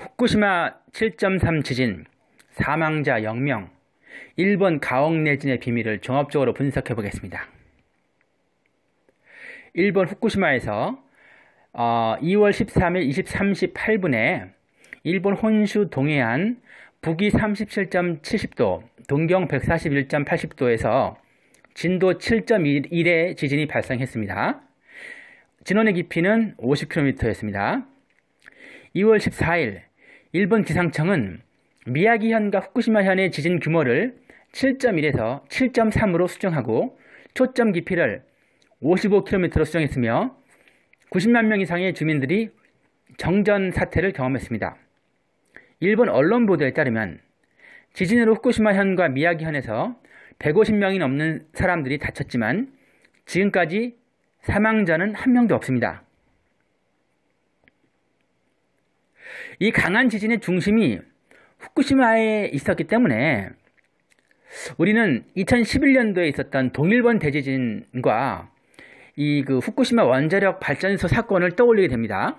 후쿠시마 7.3 지진, 사망자 0명, 일본 가옥 내진의 비밀을 종합적으로 분석해 보겠습니다. 일본 후쿠시마에서 어, 2월 13일 23시 8분에 일본 혼슈 동해안 북위 37.70도, 동경 141.80도에서 진도 7.1의 지진이 발생했습니다. 진원의 깊이는 50km였습니다. 2월 14일 일본 기상청은 미야기현과 후쿠시마현의 지진 규모를 7.1에서 7.3으로 수정하고 초점 깊이를 55km로 수정했으며 90만 명 이상의 주민들이 정전 사태를 경험했습니다. 일본 언론 보도에 따르면 지진으로 후쿠시마현과 미야기현에서 150명이 넘는 사람들이 다쳤지만 지금까지 사망자는 한 명도 없습니다. 이 강한 지진의 중심이 후쿠시마에 있었기 때문에 우리는 2011년도에 있었던 동일본 대지진과 이 그 후쿠시마 원자력 발전소 사건을 떠올리게 됩니다.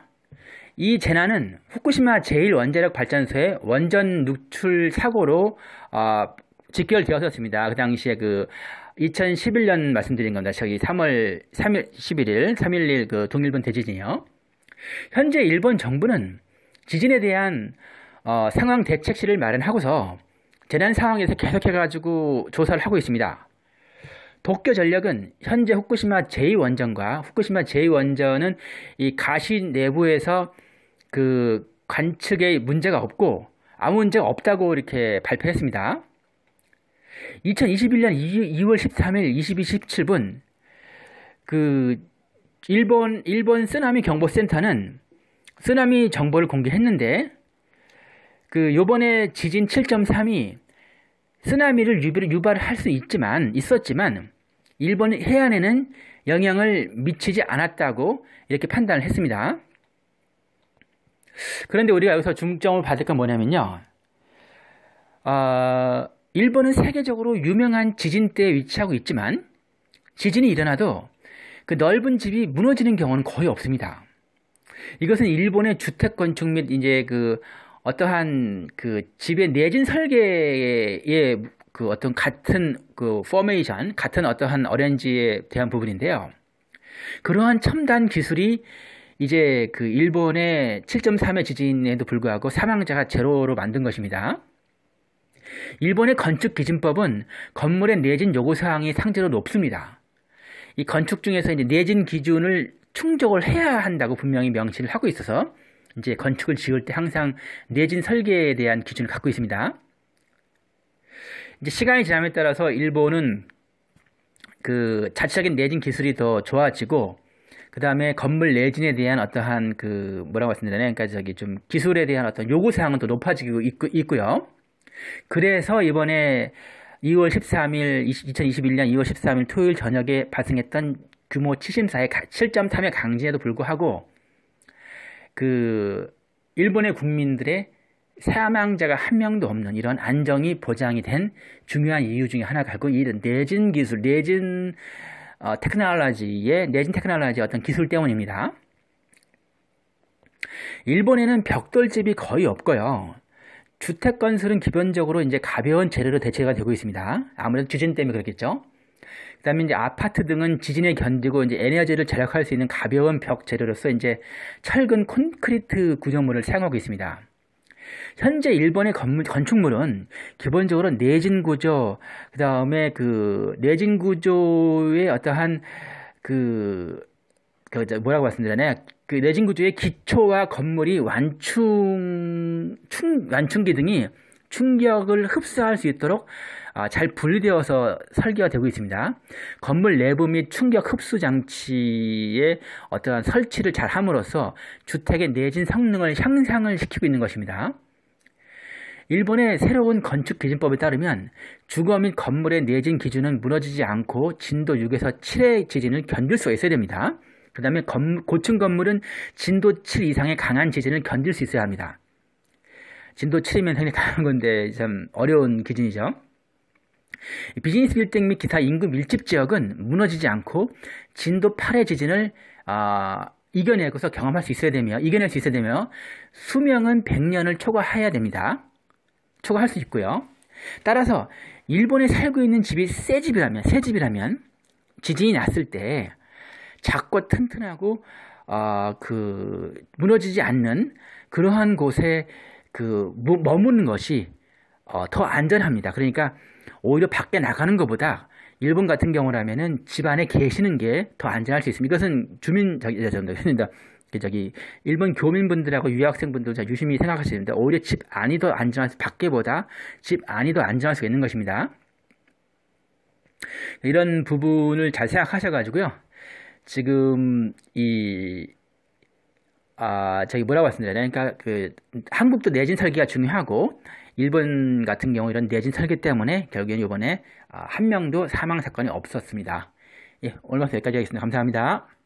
이 재난은 후쿠시마 제1원자력 발전소의 원전 누출 사고로 어, 직결되었었습니다. 그 당시에 그 2011년 말씀드린 겁니다. 저기 3월 3일 11일 3.11그 동일본 대지진이요. 현재 일본 정부는 지진에 대한 어, 상황 대책실을 마련하고서 재난 상황에서 계속해가지고 조사를 하고 있습니다. 도쿄 전력은 현재 후쿠시마 제2원전과 후쿠시마 제2원전은 이 가시 내부에서 그 관측에 문제가 없고 아무 문제가 없다고 이렇게 발표했습니다. 2021년 2, 월 13일 22시 17분 그 일본 일본 쓰나미 경보센터는 쓰나미 정보를 공개했는데 그 요번에 지진 7.3이 쓰나미를 유발할 수 있지만 있었지만 일본 해안에는 영향을 미치지 않았다고 이렇게 판단을 했습니다. 그런데 우리가 여기서 중점을 받을 건 뭐냐면요. 어, 일본은 세계적으로 유명한 지진대에 위치하고 있지만 지진이 일어나도 그 넓은 집이 무너지는 경우는 거의 없습니다. 이것은 일본의 주택 건축 및 이제 그 어떠한 그 집의 내진 설계의 그 어떤 같은 그 포메이션, 같은 어떠한 어렌지에 대한 부분인데요. 그러한 첨단 기술이 이제 그 일본의 7.3의 지진에도 불구하고 사망자가 제로로 만든 것입니다. 일본의 건축 기준법은 건물의 내진 요구 사항이 상대로 높습니다. 이 건축 중에서 이제 내진 기준을 충족을 해야 한다고 분명히 명시를 하고 있어서 이제 건축을 지을 때 항상 내진 설계에 대한 기준을 갖고 있습니다. 이제 시간이 지남에 따라서 일본은 그 자체적인 내진 기술이 더 좋아지고 그 다음에 건물 내진에 대한 어떠한 그 뭐라고 말씀드다냐 그러니까 저기 좀 기술에 대한 어떤 요구 사항은 더 높아지고 있고, 요 그래서 이번에 2월 13일 2021년 2월 13일 토요일 저녁에 발생했던 규모 74의 7.3의 강진에도 불구하고 그 일본의 국민들의 사망자가 한 명도 없는 이런 안정이 보장이 된 중요한 이유 중에 하나가 있고 이 내진 기술, 내진 어, 테크놀로지의 내진 테크놀로지 어떤 기술 때문입니다. 일본에는 벽돌집이 거의 없고요. 주택 건설은 기본적으로 이제 가벼운 재료로 대체가 되고 있습니다. 아무래도 주진 때문에 그렇겠죠. 그다음에 이제 아파트 등은 지진에 견디고 이제 에너지를 절약할 수 있는 가벼운 벽 재료로서 이제 철근 콘크리트 구조물을 사용하고 있습니다. 현재 일본의 건물, 건축물은 기본적으로 내진 구조, 그 다음에 그 내진 구조의 어떠한 그, 그 뭐라고 말씀드렸나요? 그 내진 구조의 기초와 건물이 완충, 충, 완충기 등이 충격을 흡수할 수 있도록 아, 잘 분리되어서 설계가 되고 있습니다. 건물 내부 및 충격 흡수 장치의 어떠한 설치를 잘 함으로써 주택의 내진 성능을 향상을 시키고 있는 것입니다. 일본의 새로운 건축 기준법에 따르면 주거 및 건물의 내진 기준은 무너지지 않고 진도 6에서 7의 지진을 견딜 수 있어야 됩니다. 그 다음에 고층 건물은 진도 7 이상의 강한 지진을 견딜 수 있어야 합니다. 진도 7이면 행했다는 건데 참 어려운 기준이죠. 비즈니스 빌딩 및 기타 인구 밀집 지역은 무너지지 않고 진도 8의 지진을 아, 이겨내고서 경험할 수 있어야 되며 이겨낼 수 있어야 되며 수명은 100년을 초과해야 됩니다. 초과할 수 있고요. 따라서 일본에 살고 있는 집이 새 집이라면 새 집이라면 지진이 났을 때 작고 튼튼하고 어, 그 무너지지 않는 그러한 곳에 그 머무는 것이 어, 더 안전합니다. 그러니까 오히려 밖에 나가는 것보다 일본 같은 경우라면은 집 안에 계시는 게 더 안전할 수 있습니다. 이것은 주민 저기 저입니다. 예, 그 저기 일본 교민분들하고 유학생분들 자 유심히 생각하시는데 오히려 집 안이 더 안전할 수 밖에보다 집 안이 더 안전할 수 있는 것입니다. 이런 부분을 잘 생각하셔가지고요. 지금 이 아, 저기 뭐라고 말씀드려야 되나? 그러니까 그 한국도 내진 설계가 중요하고 일본 같은 경우 이런 내진 설계 때문에 결국엔는 이번에 아, 한 명도 사망 사건이 없었습니다. 예, 오늘 방송 여기까지 하겠습니다. 감사합니다.